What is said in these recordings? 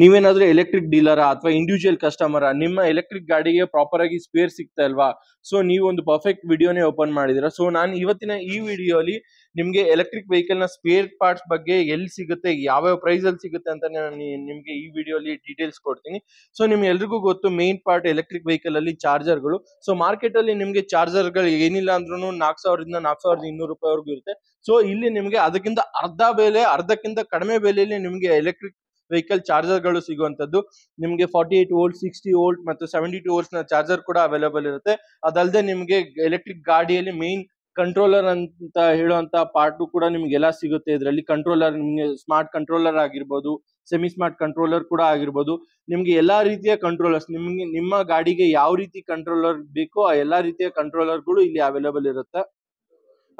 ನೀವೇನಾದ್ರೂ electric dealer ಅಥವಾ individual customer ನಿಮ್ಮ ಎಲೆಕ್ಟ್ರಿಕ್ ಗಾಡಿಗೆ ಪ್ರಾಪರ್ ಆಗಿ ಸ್ಪೇರ್ ಸಿಗ್ತಾ ಇಲ್ವಾ ಸೊ ನೀವು ಒಂದು ಪರ್ಫೆಕ್ಟ್ ವಿಡಿಯೋನೇ ಓಪನ್ ಮಾಡಿದಿರ ಸೊ ನಾನು ಇವತ್ತಿನ ಈ ವಿಡಿಯೋಲಿ ನಿಮಗೆ ಎಲೆಕ್ಟ್ರಿಕ್ ವೆಹಿಕಲ್ ನ ಸ್ಪೇರ್ ಪಾರ್ಟ್ಸ್ ಬಗ್ಗೆ ಎಲ್ಲಿ ಸಿಗುತ್ತೆ ಯಾವ ಯಾವ ಪ್ರೈಸ್ ಅಲ್ಲಿ ಸಿಗುತ್ತೆ ಅಂತ ನಾನು ನಿಮಗೆ ಈ ವಿಡಿಯೋಲಿ ಡೀಟೇಲ್ಸ್ ಕೊಡ್ತೀನಿ ಸೊ ನಿಮ್ಗೆ ಎಲ್ರಿಗೂ ಗೊತ್ತು ಮೇನ್ ಪಾರ್ಟ್ ಎಲೆಕ್ಟ್ರಿಕ್ ವೆಹಿಕಲ್ ಅಲ್ಲಿ ಚಾರ್ಜರ್ ಗಳು ಸೊ ಮಾರ್ಕೆಟ್ ಅಲ್ಲಿ ನಿಮಗೆ ಚಾರ್ಜರ್ ಗಳು ಏನಿಲ್ಲ ಅಂದ್ರೂ ನಾಲ್ಕು ಸಾವಿರದಿಂದ ನಾಲ್ಕು ಸಾವಿರದ ಇನ್ನೂರು ರೂಪಾಯಿವರೆಗೂ ಇರುತ್ತೆ ಸೊ ಇಲ್ಲಿ ನಿಮಗೆ ಅದಕ್ಕಿಂತ ಅರ್ಧ ಬೆಲೆ ಅರ್ಧಕ್ಕಿಂತ ಕಡಿಮೆ ಬೆಲೆಯಲ್ಲಿ ನಿಮಗೆ ಎಲೆಕ್ಟ್ರಿಕ್ ವೆಹಿಕಲ್ ಚಾರ್ಜರ್ಗಳು ಸಿಗುವಂತದ್ದು ನಿಮಗೆ forty eight volt sixty volt ಮತ್ತು ಸೆವೆಂಟಿ ಟು ವೋಲ್ಟ್ಸ್ ನ ಚಾರ್ಜರ್ ಕೂಡ ಅವೈಲೇಬಲ್ ಇರುತ್ತೆ ಅದಲ್ಲದೆ ನಿಮಗೆ ಎಲೆಕ್ಟ್ರಿಕ್ ಗಾಡಿಯಲ್ಲಿ ಮೇನ್ ಕಂಟ್ರೋಲರ್ ಅಂತ ಹೇಳುವಂತ ಪಾರ್ಟು ಕೂಡ ನಿಮ್ಗೆ ಸಿಗುತ್ತೆ ಇದರಲ್ಲಿ ಕಂಟ್ರೋಲರ್ ನಿಮಗೆ ಸ್ಮಾರ್ಟ್ ಕಂಟ್ರೋಲರ್ ಆಗಿರ್ಬೋದು ಸೆಮಿ ಸ್ಮಾರ್ಟ್ ಕಂಟ್ರೋಲರ್ ಕೂಡ ಆಗಿರ್ಬೋದು ನಿಮ್ಗೆ ಎಲ್ಲಾ ರೀತಿಯ ಕಂಟ್ರೋಲರ್ಸ್ ನಿಮ್ಗೆ ನಿಮ್ಮ ಗಾಡಿಗೆ ಯಾವ ರೀತಿ ಕಂಟ್ರೋಲರ್ ಬೇಕೋ ಆ ಎಲ್ಲಾ ರೀತಿಯ ಗಳು ಇಲ್ಲಿ ಅವೈಲೇಬಲ್ ಇರುತ್ತೆ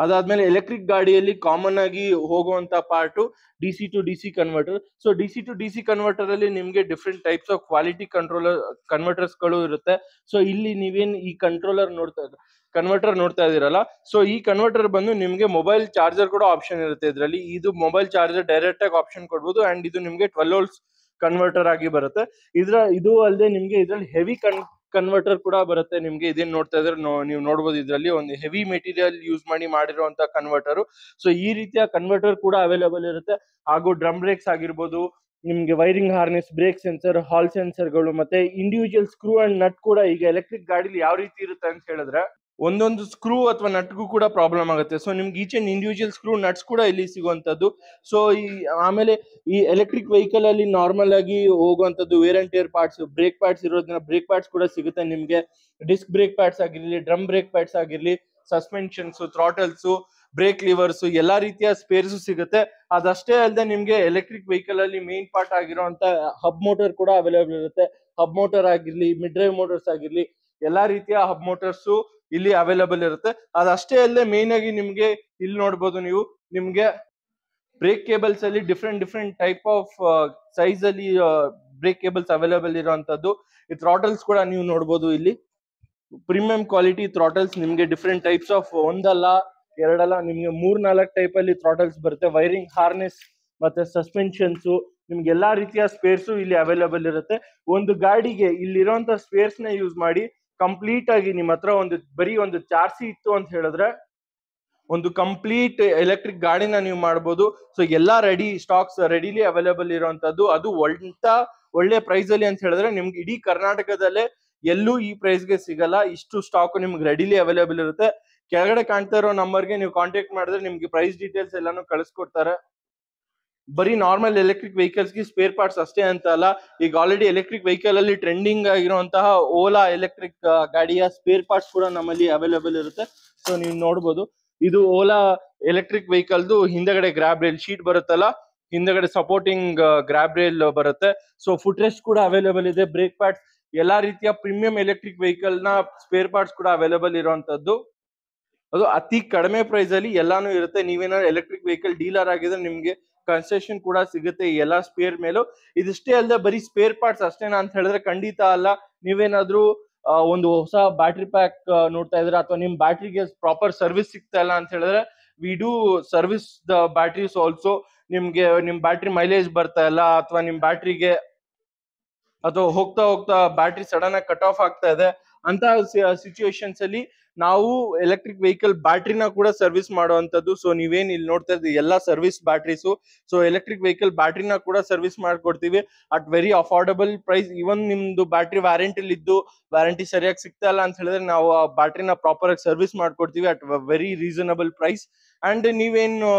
ಅದಾದ್ಮೇಲೆ ಎಲೆಕ್ಟ್ರಿಕ್ ಗಾಡಿಯಲ್ಲಿ ಕಾಮನ್ ಆಗಿ ಹೋಗುವಂತ part D C to D C converter so D C to D C converter ಅಲ್ಲಿ ನಿಮ್ಗೆ different types of quality controller converters ಗಳು ಇರುತ್ತೆ ಸೊ ಇಲ್ಲಿ ನೀವೇನು ಈ ಕಂಟ್ರೋಲರ್ ನೋಡ್ತಾ ಕನ್ವರ್ಟರ್ ನೋಡ್ತಾ ಇದೀರಲ್ಲ ಸೊ ಈ ಕನ್ವರ್ಟರ್ ಬಂದು ನಿಮ್ಗೆ ಮೊಬೈಲ್ ಚಾರ್ಜರ್ ಕೂಡ ಆಪ್ಷನ್ ಇರುತ್ತೆ ಇದರಲ್ಲಿ ಇದು ಮೊಬೈಲ್ ಚಾರ್ಜರ್ ಡೈರೆಕ್ಟ್ ಆಗಿ ಆಪ್ಷನ್ ಕೊಡ್ಬೋದು ಅಂಡ್ ಇದು ನಿಮ್ಗೆ ಟ್ವೆಲ್ ಓಲ್ಸ್ ಕನ್ವರ್ಟರ್ ಆಗಿ ಬರುತ್ತೆ ಇದ್ರ ಇದು ಅಲ್ಲದೆ ನಿಮ್ಗೆ ಇದ್ರಲ್ಲಿ ಹೆವಿ ಕನ್ ಕನ್ವರ್ಟರ್ ಕೂಡ ಬರುತ್ತೆ ನಿಮ್ಗೆ ಇದನ್ನ ನೋಡ್ತಾ ಇದ್ರೆ ನೀವು ನೋಡಬಹುದು ಇದರಲ್ಲಿ ಒಂದು ಹೆವಿ ಮೆಟೀರಿಯಲ್ ಯೂಸ್ ಮಾಡಿ ಮಾಡಿರುವಂತಹ ಕನ್ವರ್ಟರ್ ಸೊ ಈ ರೀತಿಯ ಕನ್ವರ್ಟರ್ ಕೂಡ ಅವೈಲೇಬಲ್ ಇರುತ್ತೆ ಹಾಗೂ ಡ್ರಮ್ ಬ್ರೇಕ್ಸ್ ಆಗಿರ್ಬೋದು ನಿಮ್ಗೆ wiring harness brake sensor hall sensor ಗಳು ಮತ್ತೆ ಇಂಡಿವಿಜುವಲ್ ಸ್ಕ್ರೂ ಅಂಡ್ ನಟ್ ಕೂಡ ಈಗ ಎಲೆಕ್ಟ್ರಿಕ್ ಗಾಡಿಲಿ ಯಾವ ರೀತಿ ಇರುತ್ತೆ ಅಂತ ಹೇಳಿದ್ರೆ ಒಂದೊಂದು ಸ್ಕ್ರೂ ಅಥವಾ ನಟ್ಗೂ ಕೂಡ ಪ್ರಾಬ್ಲಮ್ ಆಗುತ್ತೆ ಸೊ ನಿಮ್ಗೆ ಈಚೆ ಇಂಡಿವಿಜುವಲ್ ಸ್ಕ್ರೂ ನಟ್ಸ್ ಕೂಡ ಇಲ್ಲಿ ಸಿಗುವಂಥದ್ದು ಸೊ ಈ ಆಮೇಲೆ ಈ ಎಲೆಕ್ಟ್ರಿಕ್ ವೆಹಿಕಲ್ ಅಲ್ಲಿ ನಾರ್ಮಲ್ ಆಗಿ ಹೋಗುವಂಥದ್ದು wear and tear parts brake pads ಇರೋದ್ರಿಂದ ಬ್ರೇಕ್ ಪ್ಯಾಡ್ಸ್ ಕೂಡ ಸಿಗುತ್ತೆ ನಿಮಗೆ ಡಿಸ್ಕ್ ಬ್ರೇಕ್ ಪ್ಯಾಡ್ಸ್ ಆಗಿರಲಿ ಡ್ರಮ್ ಬ್ರೇಕ್ ಪ್ಯಾಡ್ಸ್ ಆಗಿರಲಿ ಸಸ್ಪೆನ್ಷನ್ಸ್ ಥ್ರಾಟಲ್ಸ್ ಬ್ರೇಕ್ ಲಿವರ್ಸ್ ಎಲ್ಲಾ ರೀತಿಯ ಸ್ಪೇರ್ಸು ಸಿಗುತ್ತೆ ಅದಷ್ಟೇ ಅಲ್ಲದೆ ನಿಮಗೆ ಎಲೆಕ್ಟ್ರಿಕ್ ವೆಹಿಕಲ್ ಅಲ್ಲಿ ಮೇನ್ ಪಾರ್ಟ್ ಆಗಿರುವಂತ ಹಬ್ ಮೋಟರ್ ಕೂಡ ಅವೈಲೇಬಲ್ ಇರುತ್ತೆ ಹಬ್ ಮೋಟರ್ ಆಗಿರ್ಲಿ ಮಿಡ್ ಡ್ರೈವ್ ಮೋಟರ್ಸ್ ಆಗಿರ್ಲಿ ಎಲ್ಲಾ ರೀತಿಯ ಹಬ್ ಮೋಟರ್ಸ್ ಇಲ್ಲಿ ಅವೈಲೇಬಲ್ ಇರುತ್ತೆ ಅದಷ್ಟೇ ಅಲ್ಲದೆ ಮೇನ್ ಆಗಿ ನಿಮ್ಗೆ ಇಲ್ಲಿ ನೋಡ್ಬೋದು ನೀವು ನಿಮ್ಗೆ ಬ್ರೇಕ್ ಕೇಬಲ್ಸ್ ಅಲ್ಲಿ different different type of size ಅಲ್ಲಿ ಬ್ರೇಕ್ ಕೇಬಲ್ಸ್ ಅವೈಲಬಲ್ ಇರುವಂತದ್ದು ಈ ಥ್ರಾಟಲ್ಸ್ ಕೂಡ ನೀವು ನೋಡ್ಬೋದು ಇಲ್ಲಿ ಪ್ರೀಮಿಯಂ ಕ್ವಾಲಿಟಿ ಥ್ರಾಟಲ್ಸ್ ನಿಮ್ಗೆ ಡಿಫ್ರೆಂಟ್ ಟೈಪ್ಸ್ ಆಫ್ ಒಂದಲ್ಲ ಎರಡಲ್ಲ ನಿಮ್ಗೆ ಮೂರ್ ನಾಲ್ಕು ಟೈಪ್ ಅಲ್ಲಿ ಥ್ರಾಟಲ್ಸ್ ಬರುತ್ತೆ ವೈರಿಂಗ್ ಹಾರ್ನೆಸ್ ಮತ್ತೆ ಸಸ್ಪೆನ್ಷನ್ಸ್ ನಿಮ್ಗೆ ಎಲ್ಲಾ ರೀತಿಯ ಸ್ಪೇರ್ಸು ಇಲ್ಲಿ ಅವೈಲೇಬಲ್ ಇರುತ್ತೆ ಒಂದು ಗಾಡಿಗೆ ಇಲ್ಲಿರುವಂತ ಸ್ಪೇರ್ಸ್ ನ ಯೂಸ್ ಮಾಡಿ ಕಂಪ್ಲೀಟ್ ಆಗಿ ನಿಮ್ಮ ಹತ್ರ ಒಂದು ಬರೀ ಒಂದು ಚಾರ್ಸಿ ಇತ್ತು ಅಂತ ಹೇಳಿದ್ರೆ ಒಂದು ಕಂಪ್ಲೀಟ್ ಎಲೆಕ್ಟ್ರಿಕ್ ಗಾಡಿನ ನೀವು ಮಾಡಬಹುದು ಸೊ ಎಲ್ಲ ರೆಡಿ ಸ್ಟಾಕ್ಸ್ ರೆಡಿಲಿ ಅವೈಲೇಬಲ್ ಇರುವಂತದ್ದು ಅದು ಒಂಥ ಒಳ್ಳೆ ಪ್ರೈಸ್ ಅಲ್ಲಿ ಅಂತ ಹೇಳಿದ್ರೆ ನಿಮ್ಗೆ ಇಡೀ ಕರ್ನಾಟಕದಲ್ಲೇ ಎಲ್ಲೂ ಈ ಪ್ರೈಸ್ ಗೆ ಸಿಗಲ್ಲ ಇಷ್ಟು ಸ್ಟಾಕ್ ನಿಮ್ಗೆ ರೆಡಿಲಿ ಅವೈಲೇಬಲ್ ಇರುತ್ತೆ ಕೆಳಗಡೆ ಕಾಣ್ತಾ ಇರೋ ನಂಬರ್ಗೆ ನೀವು ಕಾಂಟ್ಯಾಕ್ಟ್ ಮಾಡಿದ್ರೆ ನಿಮ್ಗೆ ಪ್ರೈಸ್ ಡೀಟೇಲ್ಸ್ ಎಲ್ಲಾನು ಕಳಿಸ್ಕೊಡ್ತಾರೆ ಬರೀ ನಾರ್ಮಲ್ ಎಲೆಕ್ಟ್ರಿಕ್ ವೆಹಿಕಲ್ಸ್ ಗೆ ಸ್ಪೇರ್ ಪಾರ್ಟ್ಸ್ ಅಷ್ಟೇ ಅಂತ ಅಲ್ಲ ಈಗ ಆಲ್ರೆಡಿ ಎಲೆಕ್ಟ್ರಿಕ್ ವೆಹಿಕಲ್ ಅಲ್ಲಿ ಟ್ರೆಂಡಿಂಗ್ ಆಗಿರುವಂತಹ ಓಲಾ ಎಲೆಕ್ಟ್ರಿಕ್ ಗಾಡಿಯ ಸ್ಪೇರ್ ಪಾರ್ಟ್ಸ್ ಕೂಡ ನಮ್ಮಲ್ಲಿ ಅವೈಲೇಬಲ್ ಇರುತ್ತೆ ಸೊ ನೀವು ನೋಡಬಹುದು ಇದು ಓಲಾ ಎಲೆಕ್ಟ್ರಿಕ್ ವೆಹಿಕಲ್ದು ಹಿಂದಗಡೆ ಗ್ರಾಬ್ ರೇಲ್ ಶೀಟ್ ಬರುತ್ತಲ್ಲ ಹಿಂದಗಡೆ ಸಪೋರ್ಟಿಂಗ್ ಗ್ರಾಬ್ ರೇಲ್ ಬರುತ್ತೆ ಸೊ ಫುಟ್ ರೆಸ್ಟ್ ಕೂಡ ಅವೈಲೇಬಲ್ ಇದೆ ಬ್ರೇಕ್ ಪಾರ್ಟ್ಸ್ ಎಲ್ಲಾ ರೀತಿಯ ಪ್ರೀಮಿಯಂ ಎಲೆಕ್ಟ್ರಿಕ್ ವೆಹಿಕಲ್ ನ ಸ್ಪೇರ್ ಪಾರ್ಟ್ಸ್ ಕೂಡ ಅವೈಲೇಬಲ್ ಇರುವಂತದ್ದು ಅದು ಅತಿ ಕಡಿಮೆ ಪ್ರೈಸ್ ಅಲ್ಲಿ ಎಲ್ಲಾನು ಇರುತ್ತೆ ನೀವೇನಾದ್ರು ಎಲೆಕ್ಟ್ರಿಕ್ ವೆಹಿಕಲ್ ಡೀಲರ್ ಆಗಿದ್ರೆ ನಿಮ್ಗೆ ಕನ್ಸೆಷನ್ ಕೂಡ ಸಿಗುತ್ತೆ ಎಲ್ಲ ಎಲ್ಲಾ ಸ್ಪೇರ್ ಮೇಲೂ ಇದಿಷ್ಟೇ ಅಲ್ಲದೆ ಬರೀ ಸ್ಪೇರ್ ಪಾರ್ಟ್ಸ್ ಅಷ್ಟೇನಾ ಅಂತ ಹೇಳಿದ್ರೆ ಖಂಡಿತ ಅಲ್ಲ ನೀವೇನಾದ್ರೂ ಒಂದು ಹೊಸ ಬ್ಯಾಟ್ರಿ ಪ್ಯಾಕ್ ನೋಡ್ತಾ ಇದ್ರೆ ಅಥವಾ ನಿಮ್ ಬ್ಯಾಟ್ರಿಗೆ ಪ್ರಾಪರ್ ಸರ್ವಿಸ್ ಸಿಗ್ತಾ ಇಲ್ಲ ಅಂತ ಹೇಳಿದ್ರೆ we do service the batteries also ನಿಮ್ಗೆ ನಿಮ್ ಬ್ಯಾಟ್ರಿ ಮೈಲೇಜ್ ಬರ್ತಾ ಇಲ್ಲ ಅಥವಾ ನಿಮ್ ಬ್ಯಾಟ್ರಿಗೆ ಅಥವಾ ಹೋಗ್ತಾ ಹೋಗ್ತಾ ಬ್ಯಾಟ್ರಿ ಸಡನ್ ಆಗಿ ಕಟ್ ಆಫ್ ಆಗ್ತಾ ಇದೆ ಅಂತ ಸಿಚುವೇಶನ್ಸ್ ಅಲ್ಲಿ ನಾವು ಎಲೆಕ್ಟ್ರಿಕ್ ವೆಹಿಕಲ್ ಬ್ಯಾಟ್ರಿನ ಕೂಡ ಸರ್ವಿಸ್ ಮಾಡುವಂತದ್ದು ಸೊ ನೀವೇನ್ ಇಲ್ಲಿ ನೋಡ್ತಾ ಇದ್ದೀವಿ ಎಲ್ಲ service batteries so electric vehicle ಬ್ಯಾಟ್ರಿನ ಕೂಡ ಸರ್ವಿಸ್ ಮಾಡ್ಕೊಡ್ತೀವಿ at very affordable price even ನಿಮ್ದು ಬ್ಯಾಟ್ರಿ ವ್ಯಾರಂಟಿಲಿ ಇದ್ದು ವ್ಯಾರಂಟಿ ಸರಿಯಾಗಿ ಸಿಗ್ತಾ ಇಲ್ಲ ಅಂತ ಹೇಳಿದ್ರೆ ನಾವು ಆ ಬ್ಯಾಟ್ರಿನ ಪ್ರಾಪರ್ ಆಗಿ ಸರ್ವಿಸ್ ಮಾಡ್ಕೊಡ್ತೀವಿ at very reasonable price and ನೀವೇನು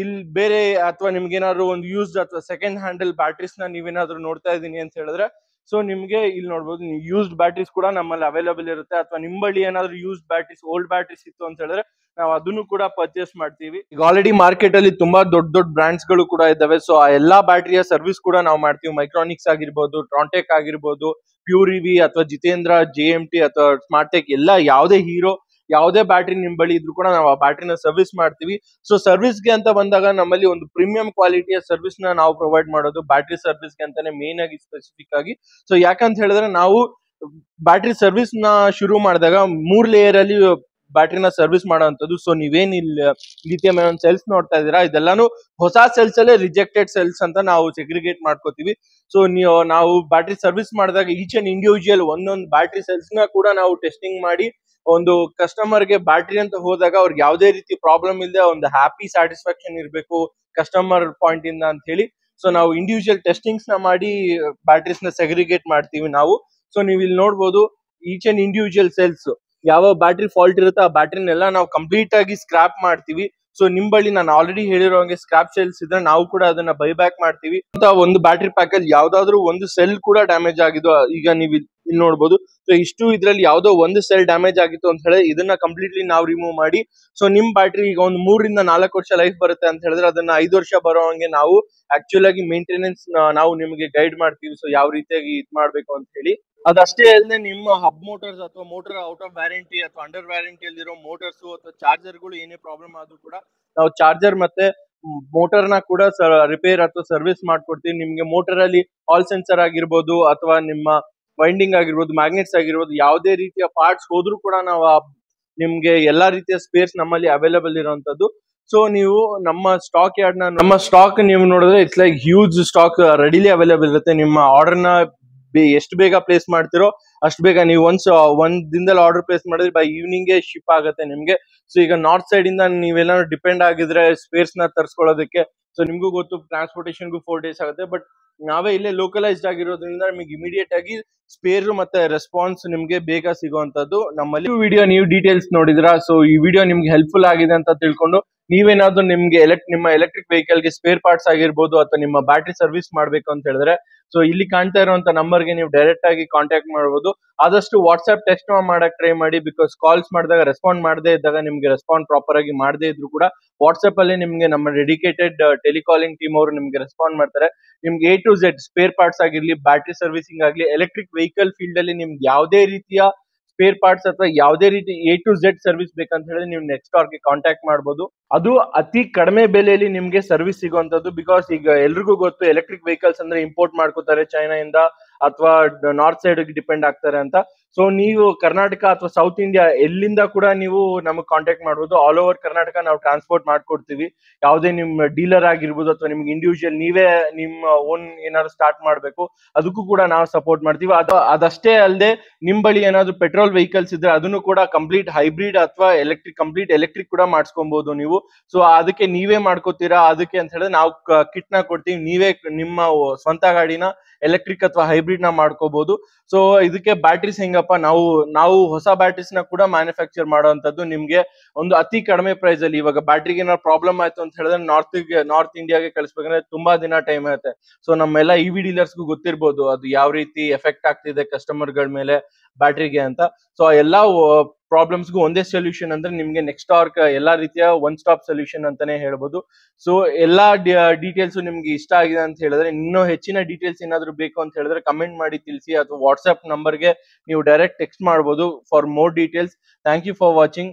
ಇಲ್ಲಿ ಬೇರೆ ಅಥವಾ ಏನಾದ್ರು ಒಂದು ಯೂಸ್ ಅಥವಾ ಸೆಕೆಂಡ್ ಹ್ಯಾಂಡಲ್ ನ ನೀವೇನಾದ್ರು ನೋಡ್ತಾ ಇದ್ದೀನಿ ಅಂತ ಹೇಳಿದ್ರೆ ಸೊ ನಿಮ್ಗೆ ಇಲ್ಲಿ ನೋಡಬಹುದು ಯೂಸ್ಡ್ ಬ್ಯಾಟ್ರೀಸ್ ಕೂಡ ನಮ್ಮಲ್ಲಿ ಅವೈಲೇಬಲ್ ಇರುತ್ತೆ ಅಥವಾ ನಿಮ್ ಬಳಿ ಏನಾದ್ರು ಯೂಸ್ ಬ್ಯಾಟ್ರೀಸ್ ಓಲ್ಡ್ ಬ್ಯಾಟ್ರೀಸ್ ಇತ್ತು ಅಂತ ಹೇಳಿದ್ರೆ ನಾವು ಅದನ್ನು ಕೂಡ ಪರ್ಚೇಸ್ ಮಾಡ್ತೀವಿ ಈಗ ಆಲ್ರೆಡಿ ಮಾರ್ಕೆಟ್ ಅಲ್ಲಿ ತುಂಬಾ ದೊಡ್ಡ ದೊಡ್ಡ ಬ್ರಾಂಡ್ಸ್ ಗಳು ಕೂಡ ಇದಾವೆ ಸೊ ಆ ಎಲ್ಲಾ ಬ್ಯಾಟ್ರಿಯ ಸರ್ವಿಸ್ ಕೂಡ ನಾವು ಮಾಡ್ತೀವಿ ಮೈಕ್ರಾನಿಕ್ಸ್ ಆಗಿರ್ಬೋದು ಟ್ರಾಂಟೆಕ್ ಆಗಿರ್ಬೋದು ಪ್ಯೂರಿವಿ ಅಥವಾ ಜಿತೇಂದ್ರ ಜೆ ಎಂ ಟಿ ಅಥವಾ ಟೆಕ್ ಎಲ್ಲ ಯಾವುದೇ ಹೀರೋ ಯಾವುದೇ ಬ್ಯಾಟ್ರಿ ನಿಮ್ ಬಳಿ ಇದ್ರು ಕೂಡ ನಾವು ಆ ಬ್ಯಾಟ್ರಿನ ಸರ್ವಿಸ್ ಮಾಡ್ತೀವಿ ಸೊ ಗೆ ಅಂತ ಬಂದಾಗ ನಮ್ಮಲ್ಲಿ ಒಂದು ಪ್ರೀಮಿಯಂ ಕ್ವಾಲಿಟಿಯ ಸರ್ವಿಸ್ ನ ನಾವು ಪ್ರೊವೈಡ್ ಮಾಡೋದು ಬ್ಯಾಟ್ರಿ ಸರ್ವಿಸ್ಗೆ ಅಂತಾನೆ ಮೇನ್ ಆಗಿ ಸ್ಪೆಸಿಫಿಕ್ ಆಗಿ ಸೊ ಯಾಕಂತ ಹೇಳಿದ್ರೆ ನಾವು ಬ್ಯಾಟ್ರಿ ಸರ್ವಿಸ್ ನ ಶುರು ಮಾಡಿದಾಗ ಮೂರ್ ಲೇಯರ್ ಅಲ್ಲಿ ಬ್ಯಾಟ್ರಿನ ಸರ್ವಿಸ್ ಮಾಡೋವಂಥದ್ದು ಸೊ ನೀವೇನ್ ಇಲ್ಲಿ ಲಿಥಿಯಂ ಐನ್ ಸೆಲ್ಸ್ ನೋಡ್ತಾ ಇದೀರಾ ಇದೆಲ್ಲಾನು ಹೊಸ ಸೆಲ್ಸ್ ಅಲ್ಲೇ ರಿಜೆಕ್ಟೆಡ್ ಸೆಲ್ಸ್ ಅಂತ ನಾವು ಸೆಗ್ರಿಗೇಟ್ ಮಾಡ್ಕೋತೀವಿ ಸೊ ನೀವು ನಾವು ಬ್ಯಾಟ್ರಿ ಸರ್ವಿಸ್ ಮಾಡಿದಾಗ ಈಚ್ ಅಂಡ್ ಇಂಡಿವಿಜುವಲ್ ಒಂದೊಂದು ಬ್ಯಾಟ್ರಿ ಸೆಲ್ಸ್ ನ ಕೂಡ ನಾವು ಟೆಸ್ಟಿಂಗ್ ಮಾಡಿ ಒಂದು ಕಸ್ಟಮರ್ ಗೆ ಬ್ಯಾಟ್ರಿ ಅಂತ ಹೋದಾಗ ಅವ್ರಿಗೆ ಯಾವುದೇ ರೀತಿ ಪ್ರಾಬ್ಲಮ್ ಇಲ್ಲದೆ ಒಂದು ಹ್ಯಾಪಿ ಸ್ಯಾಟಿಸ್ಫ್ಯಾಕ್ಷನ್ ಇರಬೇಕು ಕಸ್ಟಮರ್ ಪಾಯಿಂಟ್ ಇಂದ ಅಂತ ಹೇಳಿ ಸೊ ನಾವು ಇಂಡಿವಿಜುವಲ್ ಟೆಸ್ಟಿಂಗ್ಸ್ ನ ಮಾಡಿ ಬ್ಯಾಟ್ರೀಸ್ ನ ಸೆಗ್ರಿಗೇಟ್ ಮಾಡ್ತೀವಿ ನಾವು ಸೊ ನೀವು ಇಲ್ಲಿ ನೋಡಬಹುದು ಈಚ್ ಅಂಡ್ ಇಂಡಿವಿಜುವಲ್ ಸೆಲ್ಸ್ ಯಾವ ಬ್ಯಾಟ್ರಿ ಫಾಲ್ಟ್ ಇರುತ್ತೆ ಆ ಬ್ಯಾಟ್ರಿನೆಲ್ಲ ನಾವು ಕಂಪ್ಲೀಟ್ ಆಗಿ ಸ್ಕ್ರಾಪ್ ಮಾಡ್ತೀವಿ ಸೊ ನಿಮ್ ಬಳಿ ನಾನು ಆಲ್ರೆಡಿ ಹೇಳಿರೋ ಹಂಗೆ ಸ್ಕ್ರಾಪ್ ಸೆಲ್ಸ್ ಇದ್ರೆ ನಾವು ಕೂಡ ಅದನ್ನ ಬೈ ಬ್ಯಾಕ್ ಮಾಡ್ತೀವಿ ಅಂತ ಒಂದು ಬ್ಯಾಟ್ರಿ ಪ್ಯಾಕಲ್ಲಿ ಯಾವ್ದಾದ್ರು ಒಂದು ಸೆಲ್ ಕೂಡ ಡ್ಯಾಮೇಜ್ ಆಗಿದೋ ಈಗ ನೀವು ಇಲ್ಲಿ ನೋಡಬಹುದು ಸೊ ಇಷ್ಟು ಇದ್ರಲ್ಲಿ ಯಾವ್ದೋ ಒಂದು ಸೆಲ್ ಡ್ಯಾಮೇಜ್ ಆಗಿತ್ತು ಅಂತ ಹೇಳಿದ್ರೆ ಇದನ್ನ ಕಂಪ್ಲೀಟ್ಲಿ ನಾವು ರಿಮೂವ್ ಮಾಡಿ ಸೊ ನಿಮ್ ಬ್ಯಾಟ್ರಿ ಈಗ ಒಂದು ಮೂರರಿಂದ ನಾಲ್ಕು ವರ್ಷ ಲೈಫ್ ಬರುತ್ತೆ ಅಂತ ಹೇಳಿದ್ರೆ ಅದನ್ನ ಐದು ವರ್ಷ ಬರೋ ಹಂಗೆ ನಾವು ಆಕ್ಚುಲ್ ಆಗಿ ಮೇಂಟೆನೆನ್ಸ್ ನಾವು ನಿಮಗೆ ಗೈಡ್ ಮಾಡ್ತೀವಿ ಸೊ ಯಾವ ರೀತಿಯಾಗಿ ಇದ್ ಮಾಡ್ಬೇಕು ಅಂತ ಹೇಳಿ ಅದಷ್ಟೇ ಅಲ್ಲದೆ ನಿಮ್ಮ ಹಬ್ ಮೋಟರ್ಸ್ ಅಥವಾ ಮೋಟರ್ ಔಟ್ ಆಫ್ ವ್ಯಾರಂಟಿ ಅಥವಾ ಅಂಡರ್ ವ್ಯಾರಂಟಿ ಅಲ್ಲಿರೋ ಮೋಟರ್ಸ್ ಅಥವಾ ಚಾರ್ಜರ್ಗಳು ಏನೇ ಪ್ರಾಬ್ಲಮ್ ಆದ್ರೂ ಕೂಡ ನಾವು ಚಾರ್ಜರ್ ಮತ್ತೆ ಮೋಟರ್ ನ ಕೂಡ ರಿಪೇರ್ ಅಥವಾ ಸರ್ವಿಸ್ ಮಾಡ್ಕೊಡ್ತೀವಿ ನಿಮ್ಗೆ ಮೋಟರ್ ಅಲ್ಲಿ ಆಲ್ ಸೆನ್ಸರ್ ಆಗಿರ್ಬೋದು ಅಥವಾ ನಿಮ್ಮ ವೈಂಡಿಂಗ್ ಆಗಿರ್ಬೋದು ಮ್ಯಾಗ್ನೆಟ್ಸ್ ಆಗಿರ್ಬೋದು ಯಾವುದೇ ರೀತಿಯ ಪಾರ್ಟ್ಸ್ ಹೋದ್ರೂ ಕೂಡ ನಾವು ನಿಮ್ಗೆ ಎಲ್ಲಾ ರೀತಿಯ ಸ್ಪೇರ್ಸ್ ನಮ್ಮಲ್ಲಿ ಅವೈಲೇಬಲ್ ಇರುವಂತದ್ದು ಸೊ ನೀವು ನಮ್ಮ ಸ್ಟಾಕ್ ಯಾರ್ಡ್ ನಮ್ಮ ಸ್ಟಾಕ್ ನೀವು ನೋಡಿದ್ರೆ it's like huge stock readily available ಇರುತ್ತೆ ನಿಮ್ಮ ಆರ್ಡರ್ ನ ಎಷ್ಟು ಬೇಗ ಪ್ಲೇಸ್ ಮಾಡ್ತಿರೋ ಅಷ್ಟು ಬೇಗ ನೀವು ಒನ್ಸ್ ಒಂದ್ ದಿನದಲ್ಲಿ ಆರ್ಡರ್ ಪ್ಲೇಸ್ ಮಾಡಿದ್ರೆ ಬೈ ಈವ್ನಿಂಗ್ ಶಿಪ್ ಆಗುತ್ತೆ ನಿಮ್ಗೆ ಸೊ ಈಗ ನಾರ್ತ್ ಸೈಡ್ ಇಂದ ನೀವೆಲ್ಲ ಡಿಪೆಂಡ್ ಆಗಿದ್ರೆ ಸ್ಪೇರ್ಸ್ ನ ತರ್ಸ್ಕೊಳ್ಳೋದಕ್ಕೆ ಸೊ ನಿಮ್ಗೂ ಗೊತ್ತು ಟ್ರಾನ್ಸ್ಪೋರ್ಟೇಷನ್ಗೂ ಫೋರ್ ಡೇಸ್ ಆಗುತ್ತೆ ಬಟ್ ನಾವೇ ಇಲ್ಲೇ ಲೋಕಲೈಸ್ಡ್ ಆಗಿರೋದ್ರಿಂದ ನಿಮಗೆ ಇಮಿಡಿಯೇಟ್ ಆಗಿ ಸ್ಪೇರ್ ಮತ್ತೆ ರೆಸ್ಪಾನ್ಸ್ ನಿಮ್ಗೆ ಬೇಗ ಸಿಗುವಂತದ್ದು ನಮ್ಮಲ್ಲಿ ವಿಡಿಯೋ ನೀವು ಡೀಟೇಲ್ಸ್ ನೋಡಿದ್ರ ಸೊ ಈ ವಿಡಿಯೋ ನಿಮ್ಗೆ ಹೆಲ್ಪ್ಫುಲ್ ಆಗಿದೆ ಅಂತ ತಿಳ್ಕೊಂಡು ನೀವೇನಾದ್ರು ನಿಮ್ಗೆ ಎಲೆಕ್ಟ್ ನಿಮ್ಮ ಎಲೆಕ್ಟ್ರಿಕ್ ವೆಹಿಕಲ್ ಗೆ ಸ್ಪೇರ್ ಪಾರ್ಟ್ಸ್ ಆಗಿರ್ಬೋದು ಅಥವಾ ನಿಮ್ಮ ಬ್ಯಾಟ್ರಿ ಸರ್ವಿಸ್ ಮಾಡ್ಬೇಕು ಅಂತ ಹೇಳಿದ್ರೆ ಸೊ ಇಲ್ಲಿ ಕಾಣ್ತಾ ಇರುವಂತ ನಂಬರ್ ಗೆ ನೀವು ಡೈರೆಕ್ಟ್ ಆಗಿ ಕಾಂಟ್ಯಾಕ್ಟ್ ಮಾಡಬಹುದು ಆದಷ್ಟು ವಾಟ್ಸ್ಆಪ್ ಟೆಸ್ಟ್ ಮಾಡಕ್ ಟ್ರೈ ಮಾಡಿ ಬಿಕಾಸ್ ಕಾಲ್ಸ್ ಮಾಡಿದಾಗ ರೆಸ್ಪಾಂಡ್ ಮಾಡದೇ ಇದ್ದಾಗ ನಿಮ್ಗೆ ರೆಸ್ಪಾಂಡ್ ಪ್ರಾಪರ್ ಆಗಿ ಮಾಡದೇ ಇದ್ರು ಕೂಡ ವಾಟ್ಸ್ಆಪ್ ಅಲ್ಲಿ ನಿಮ್ಗೆ ನಮ್ಮ ಡೆಡಿಕೇಟೆಡ್ ಟೆಲಿಕಾಲಿಂಗ್ ಟೀಮ್ ಅವರು ನಿಮ್ಗೆ ರೆಸ್ಪಾಂಡ್ ಮಾಡ್ತಾರೆ ನಿಮ್ಗೆ A to Z spare parts ಆಗಿರ್ಲಿ ಬ್ಯಾಟ್ರಿ ಸರ್ವಿಸಿಂಗ್ ಆಗಲಿ ಎಲೆಕ್ಟ್ರಿಕ್ ವೆಹಿಕಲ್ ಫೀಲ್ಡ್ ಅಲ್ಲಿ ನಿಮ್ಗೆ ಯಾವುದೇ ರೀತಿಯ ಸ್ಪೇರ್ ಪಾರ್ಟ್ಸ್ ಅಥವಾ ಯಾವುದೇ ರೀತಿ ಎ ಟು ಝೆಡ್ ಸರ್ವಿಸ್ ಬೇಕಂತ ಹೇಳಿದ್ರೆ ನೀವು ನೆಕ್ಸ್ಟ್ ಗೆ ಕಾಂಟ್ಯಾಕ್ಟ್ ಮಾಡಬಹುದು ಅದು ಅತಿ ಕಡಿಮೆ ಬೆಲೆಯಲ್ಲಿ ನಿಮ್ಗೆ ಸರ್ವಿಸ್ ಸಿಗುವಂತದ್ದು ಬಿಕಾಸ್ ಈಗ ಎಲ್ರಿಗೂ ಗೊತ್ತು ಎಲೆಕ್ಟ್ರಿಕ್ ವೆಹಿಕಲ್ಸ್ ಅಂದ್ರೆ ಇಂಪೋರ್ಟ್ ಮಾಡ್ಕೋತಾರೆ ಚೈನಾ ಇಂದ ಅಥವಾ ನಾರ್ತ್ ಸೈಡ್ ಡಿಪೆಂಡ್ ಆಗ್ತಾರೆ ಅಂತ ಸೊ ನೀವು ಕರ್ನಾಟಕ ಅಥವಾ ಸೌತ್ ಇಂಡಿಯಾ ಎಲ್ಲಿಂದ ಕೂಡ ನೀವು ನಮಗೆ ಕಾಂಟ್ಯಾಕ್ಟ್ ಮಾಡ್ಬೋದು ಆಲ್ ಓವರ್ ಕರ್ನಾಟಕ ನಾವು ಟ್ರಾನ್ಸ್ಪೋರ್ಟ್ ಮಾಡ್ಕೊಡ್ತೀವಿ ಯಾವುದೇ ನಿಮ್ಮ ಡೀಲರ್ ಆಗಿರ್ಬೋದು ಅಥವಾ ನಿಮ್ಗೆ ಇಂಡಿವಿಜುವಲ್ ನೀವೇ ನಿಮ್ಮ ಓನ್ ಏನಾದ್ರು ಸ್ಟಾರ್ಟ್ ಮಾಡಬೇಕು ಅದಕ್ಕೂ ಕೂಡ ನಾವು ಸಪೋರ್ಟ್ ಮಾಡ್ತೀವಿ ಅದು ಅದಷ್ಟೇ ಅಲ್ಲದೆ ನಿಮ್ಮ ಬಳಿ ಏನಾದ್ರು ಪೆಟ್ರೋಲ್ ವೆಹಿಕಲ್ಸ್ ಇದ್ರೆ ಅದನ್ನು ಕೂಡ ಕಂಪ್ಲೀಟ್ ಹೈಬ್ರಿಡ್ ಅಥವಾ ಎಲೆಕ್ಟ್ರಿಕ್ ಕಂಪ್ಲೀಟ್ ಎಲೆಕ್ಟ್ರಿಕ್ ಕೂಡ ಮಾಡಿಸ್ಕೊಬಹುದು ನೀವು ಸೊ ಅದಕ್ಕೆ ನೀವೇ ಮಾಡ್ಕೋತೀರಾ ಅದಕ್ಕೆ ಅಂತ ಹೇಳಿದ್ರೆ ನಾವು ಕಿಟ್ ನ ಕೊಡ್ತೀವಿ ನೀವೇ ನಿಮ್ಮ ಸ್ವಂತ ಗಾಡಿನ ಎಲೆಕ್ಟ್ರಿಕ್ ಅಥವಾ ಹೈಬ್ರಿಡ್ ನ ಮಾಡ್ಕೋಬಹುದು ಸೊ ಇದಕ್ಕೆ ಬ್ಯಾಟ್ರೀಸ್ ಹೆಂಗಪ್ಪ ನಾವು ನಾವು ಹೊಸ ಬ್ಯಾಟ್ರೀಸ್ ನ ಕೂಡ ಮ್ಯಾನುಫ್ಯಾಕ್ಚರ್ ಮಾಡುವಂತದ್ದು ನಿಮ್ಗೆ ಒಂದು ಅತಿ ಕಡಿಮೆ ಪ್ರೈಸ್ ಅಲ್ಲಿ ಇವಾಗ ಬ್ಯಾಟ್ರಿಗೆ ಏನಾದ್ರು ಪ್ರಾಬ್ಲಮ್ ಆಯ್ತು ಅಂತ ಹೇಳಿದ್ರೆ ನಾರ್ತ್ ನಾರ್ತ್ ಇಂಡಿಯಾಗೆ ಕಳಿಸ್ಬೇಕಂದ್ರೆ ತುಂಬಾ ದಿನ ಟೈಮ್ ಇರುತ್ತೆ ಸೊ ನಮ್ಮೆಲ್ಲ ಇ ವಿ ಡೀಲರ್ಸ್ಗೂ ಗೊತ್ತಿರ್ಬೋದು ಅದು ಯಾವ ರೀತಿ ಎಫೆಕ್ಟ್ ಆಗ್ತಿದೆ ಕಸ್ಟಮರ್ ಗಳ ಮೇಲೆ ಬ್ಯಾಟ್ರಿಗೆ ಅಂತ ಸೊ ಎಲ್ಲಾ ಪ್ರಾಬ್ಲಮ್ಸ್ಗೂ ಒಂದೇ ಸೊಲ್ಯೂಷನ್ ಅಂದ್ರೆ ನಿಮಗೆ ನೆಕ್ಸ್ಟ್ ಆರ್ಕ್ ಎಲ್ಲ ರೀತಿಯ ಒನ್ ಸ್ಟಾಪ್ ಸೊಲ್ಯೂಷನ್ ಅಂತಾನೆ ಹೇಳ್ಬೋದು ಸೊ ಎಲ್ಲಾ ಡೀಟೇಲ್ಸ್ ನಿಮ್ಗೆ ಇಷ್ಟ ಆಗಿದೆ ಅಂತ ಹೇಳಿದ್ರೆ ಇನ್ನೂ ಹೆಚ್ಚಿನ ಡೀಟೇಲ್ಸ್ ಏನಾದ್ರು ಬೇಕು ಅಂತ ಹೇಳಿದ್ರೆ ಕಮೆಂಟ್ ಮಾಡಿ ತಿಳಿಸಿ ಅಥವಾ ವಾಟ್ಸ್ಆಪ್ ನಂಬರ್ಗೆ ನೀವು ಡೈರೆಕ್ಟ್ ಟೆಕ್ಸ್ಟ್ ಮಾಡ್ಬೋದು for more details thank you for watching